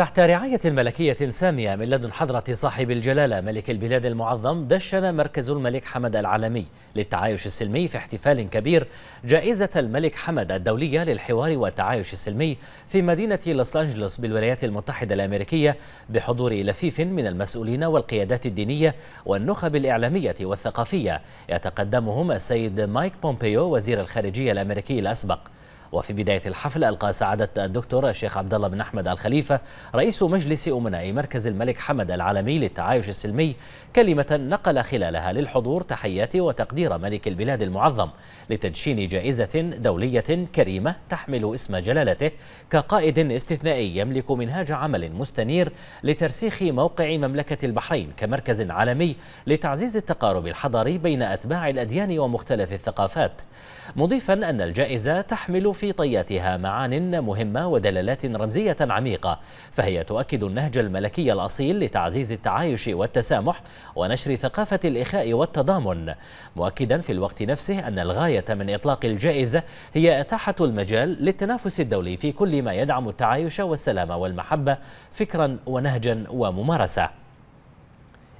تحت رعاية ملكية سامية من لدن حضرة صاحب الجلالة ملك البلاد المعظم دشن مركز الملك حمد العالمي للتعايش السلمي في احتفال كبير جائزة الملك حمد الدولية للحوار والتعايش السلمي في مدينة لوس أنجلوس بالولايات المتحدة الأمريكية بحضور لفيف من المسؤولين والقيادات الدينية والنخب الإعلامية والثقافية يتقدمهم السيد مايك بومبيو وزير الخارجية الأمريكي الأسبق وفي بداية الحفل ألقى سعادة الدكتور الشيخ عبد الله بن أحمد الخليفة رئيس مجلس أمناء مركز الملك حمد العالمي للتعايش السلمي كلمة نقل خلالها للحضور تحيات وتقدير ملك البلاد المعظم لتدشين جائزة دولية كريمة تحمل اسم جلالته كقائد استثنائي يملك منهاج عمل مستنير لترسيخ موقع مملكة البحرين كمركز عالمي لتعزيز التقارب الحضاري بين أتباع الأديان ومختلف الثقافات مضيفا أن الجائزة تحمل في طياتها معان مهمة ودلالات رمزية عميقة فهي تؤكد النهج الملكي الأصيل لتعزيز التعايش والتسامح ونشر ثقافة الإخاء والتضامن مؤكدا في الوقت نفسه أن الغاية من إطلاق الجائزة هي إتاحة المجال للتنافس الدولي في كل ما يدعم التعايش والسلام والمحبة فكرا ونهجا وممارسة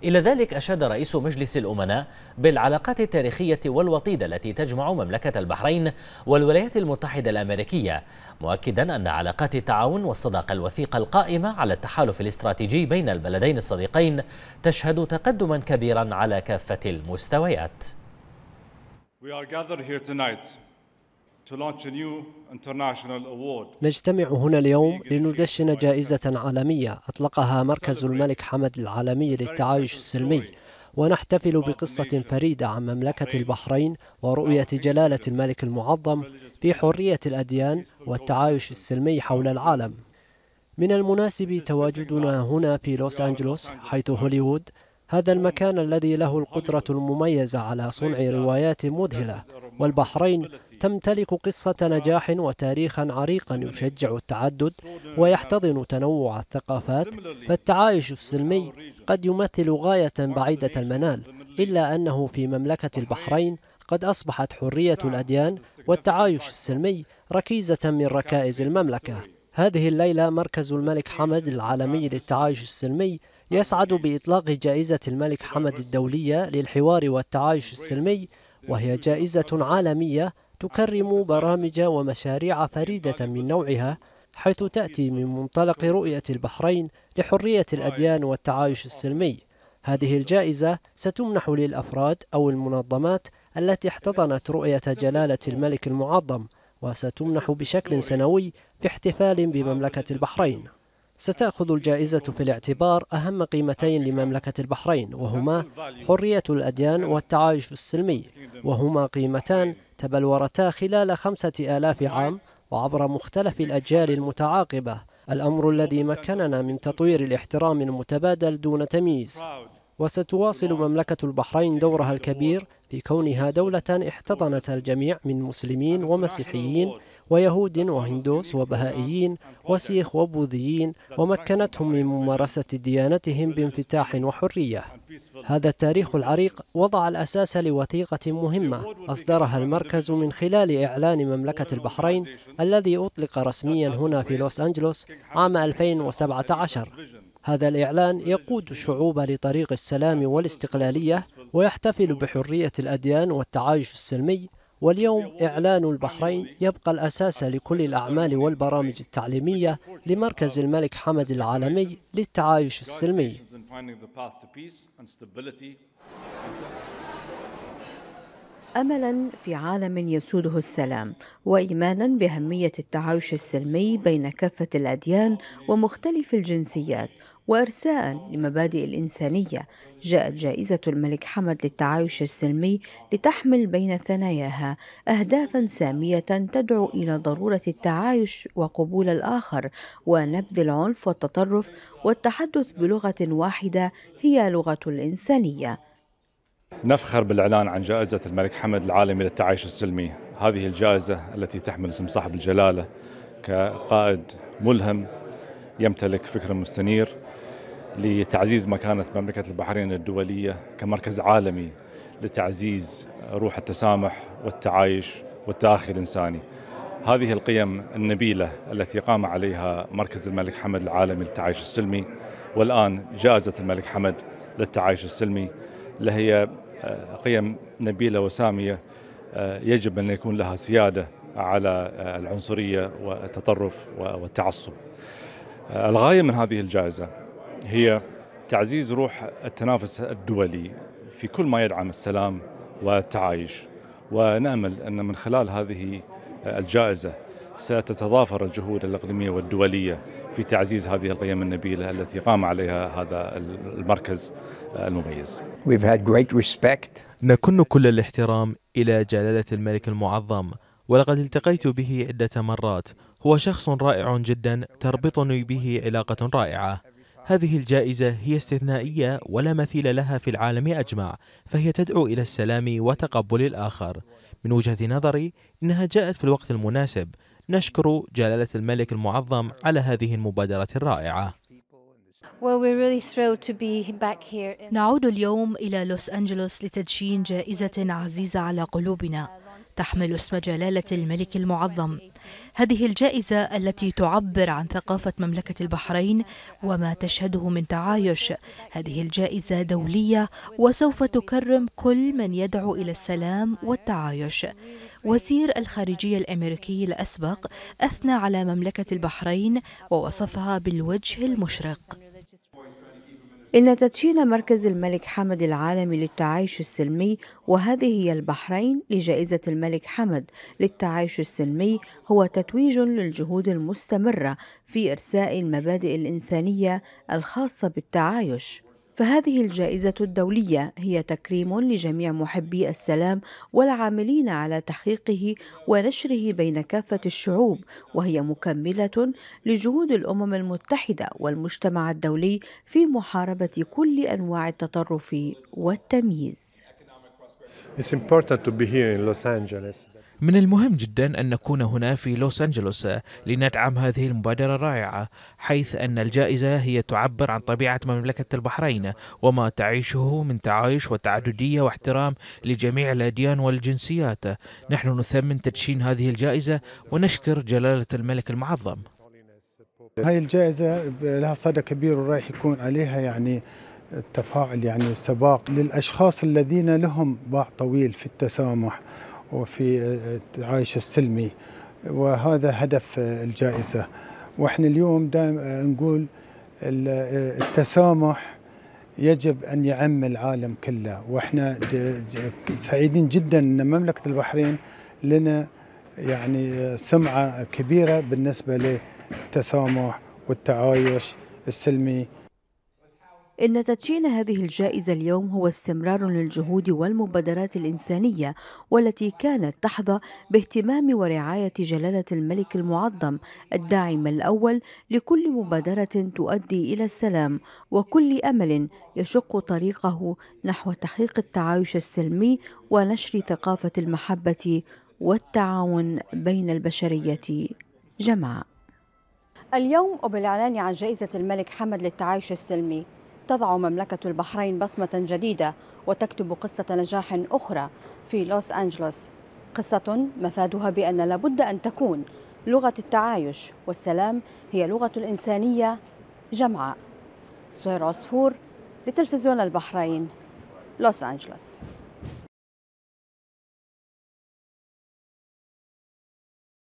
إلى ذلك أشاد رئيس مجلس الأمناء بالعلاقات التاريخية والوطيدة التي تجمع مملكة البحرين والولايات المتحدة الأمريكية مؤكدا أن علاقات التعاون والصداقة الوثيقة القائمة على التحالف الاستراتيجي بين البلدين الصديقين تشهد تقدما كبيرا على كافة المستويات We are gathered here tonight نجتمع هنا اليوم لندشن جائزة عالمية أطلقها مركز الملك حمد العالمي للتعايش السلمي ونحتفل بقصة فريدة عن مملكة البحرين ورؤية جلالة الملك المعظم في حرية الأديان والتعايش السلمي حول العالم من المناسب تواجدنا هنا في لوس أنجلوس حيث هوليوود هذا المكان الذي له القدرة المميزة على صنع روايات مذهلة والبحرين تمتلك قصة آه. نجاح وتاريخا عريقا يشجع التعدد يعني. ويحتضن تنوع الثقافات فالتعايش السلمي قد يمثل غاية بعيدة المنال إلا أنه في مملكة البحرين قد أصبحت حرية الأديان والتعايش السلمي ركيزة من ركائز المملكة هذه الليلة مركز الملك حمد العالمي للتعايش السلمي يسعد بإطلاق جائزة الملك حمد الدولية للحوار والتعايش السلمي وهي جائزة عالمية تكرم برامج ومشاريع فريدة من نوعها حيث تأتي من منطلق رؤية البحرين لحرية الأديان والتعايش السلمي هذه الجائزة ستمنح للأفراد أو المنظمات التي احتضنت رؤية جلالة الملك المعظم وستمنح بشكل سنوي في احتفال بمملكة البحرين ستأخذ الجائزة في الاعتبار أهم قيمتين لمملكة البحرين وهما حرية الأديان والتعايش السلمي وهما قيمتان تبلورتا خلال خمسة آلاف عام وعبر مختلف الأجيال المتعاقبة الأمر الذي مكننا من تطوير الاحترام المتبادل دون تمييز وستواصل مملكة البحرين دورها الكبير في كونها دولة احتضنت الجميع من مسلمين ومسيحيين ويهود وهندوس وبهائيين وسيخ وبوذيين ومكنتهم من ممارسة ديانتهم بانفتاح وحرية هذا التاريخ العريق وضع الأساس لوثيقة مهمة أصدرها المركز من خلال إعلان مملكة البحرين الذي أطلق رسميا هنا في لوس أنجلوس عام 2017 هذا الإعلان يقود الشعوب لطريق السلام والاستقلالية ويحتفل بحرية الأديان والتعايش السلمي واليوم إعلان البحرين يبقى الأساس لكل الأعمال والبرامج التعليمية لمركز الملك حمد العالمي للتعايش السلمي املا في عالم يسوده السلام وايمانا باهميه التعايش السلمي بين كافه الاديان ومختلف الجنسيات وإرساء لمبادئ الإنسانية جاءت جائزة الملك حمد للتعايش السلمي لتحمل بين ثناياها أهدافا سامية تدعو إلى ضرورة التعايش وقبول الآخر ونبذ العنف والتطرف والتحدث بلغة واحدة هي لغة الإنسانية نفخر بالإعلان عن جائزة الملك حمد العالمي للتعايش السلمي هذه الجائزة التي تحمل اسم صاحب الجلالة كقائد ملهم يمتلك فكر مستنير لتعزيز مكانة مملكة البحرين الدولية كمركز عالمي لتعزيز روح التسامح والتعايش والتآخي الإنساني هذه القيم النبيلة التي قام عليها مركز الملك حمد العالمي للتعايش السلمي والآن جائزة الملك حمد للتعايش السلمي لهي آه، قيم نبيلة وسامية آه، يجب أن يكون لها سيادة على آه، العنصرية والتطرف والتعصب الغاية من هذه الجائزة هي تعزيز روح التنافس الدولي في كل ما يدعم السلام والتعايش ونامل ان من خلال هذه الجائزه ستتضافر الجهود الاقليميه والدوليه في تعزيز هذه القيم النبيله التي قام عليها هذا المركز المميز. We've had great respect. نكن كل الاحترام الى جلاله الملك المعظم ولقد التقيت به عده مرات، هو شخص رائع جدا تربطني به علاقه رائعه. هذه الجائزة هي استثنائية ولا مثيل لها في العالم أجمع فهي تدعو إلى السلام وتقبل الآخر من وجهة نظري إنها جاءت في الوقت المناسب نشكر جلالة الملك المعظم على هذه المبادرة الرائعة نعود اليوم إلى لوس أنجلوس لتدشين جائزة عزيزة على قلوبنا تحمل اسم جلالة الملك المعظم هذه الجائزة التي تعبر عن ثقافة مملكة البحرين وما تشهده من تعايش هذه الجائزة دولية وسوف تكرم كل من يدعو إلى السلام والتعايش وزير الخارجية الأمريكي الأسبق أثنى على مملكة البحرين ووصفها بالوجه المشرق إن تدشين مركز الملك حمد العالمي للتعايش السلمي وهذه هي البحرين لجائزة الملك حمد للتعايش السلمي هو تتويج للجهود المستمرة في إرساء المبادئ الإنسانية الخاصة بالتعايش فهذه الجائزة الدولية هي تكريم لجميع محبي السلام والعاملين على تحقيقه ونشره بين كافة الشعوب وهي مكملة لجهود الأمم المتحدة والمجتمع الدولي في محاربة كل أنواع التطرف والتمييز. It's important to be here in Los Angeles. من المهم جدا أن نكون هنا في لوس أنجلوس لندعم هذه المبادرة الرائعة حيث أن الجائزة هي تعبر عن طبيعة مملكة البحرين وما تعيشه من تعايش وتعددية واحترام لجميع الأديان والجنسيات نحن نثمن تدشين هذه الجائزة ونشكر جلالة الملك المعظم هاي الجائزة لها صدى كبير ورايح يكون عليها يعني التفاعل يعني السباق للأشخاص الذين لهم باع طويل في التسامح وفي التعايش السلمي وهذا هدف الجائزة واحنا اليوم دائما نقول التسامح يجب ان يعم العالم كله واحنا سعيدين جدا ان مملكه البحرين لنا يعني سمعه كبيره بالنسبه للتسامح والتعايش السلمي إن تدشين هذه الجائزة اليوم هو استمرار للجهود والمبادرات الإنسانية والتي كانت تحظى باهتمام ورعاية جلالة الملك المعظم الداعم الأول لكل مبادرة تؤدي إلى السلام وكل أمل يشق طريقه نحو تحقيق التعايش السلمي ونشر ثقافة المحبة والتعاون بين البشرية جمعاء اليوم وبالإعلان عن جائزة الملك حمد للتعايش السلمي تضع مملكة البحرين بصمة جديدة وتكتب قصة نجاح أخرى في لوس أنجلوس قصة مفادها بأن لابد أن تكون لغة التعايش والسلام هي لغة الإنسانية جمعاء زهير عصفور لتلفزيون البحرين لوس أنجلوس